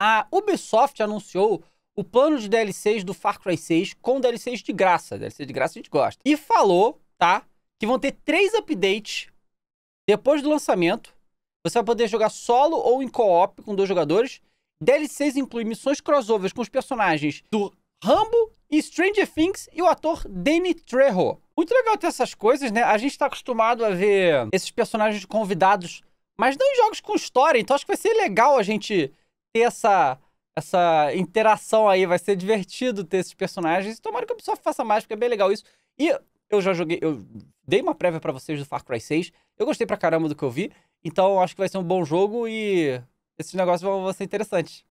A Ubisoft anunciou o plano de DLCs do Far Cry 6 com DLCs de graça. DLC de graça a gente gosta. E falou, tá? Que vão ter três updates depois do lançamento. Você vai poder jogar solo ou em co-op com dois jogadores. DLCs incluem missões crossovers com os personagens do Rambo e Stranger Things e o ator Danny Trejo. Muito legal ter essas coisas, né? A gente está acostumado a ver esses personagens convidados, mas não em jogos com história, então acho que vai ser legal a gente ter essa, essa interação aí, vai ser divertido ter esses personagens. Tomara que o pessoa faça mais, porque é bem legal isso. E eu já joguei, eu dei uma prévia para vocês do Far Cry 6. Eu gostei pra caramba do que eu vi, então acho que vai ser um bom jogo e esses negócios vão ser interessantes.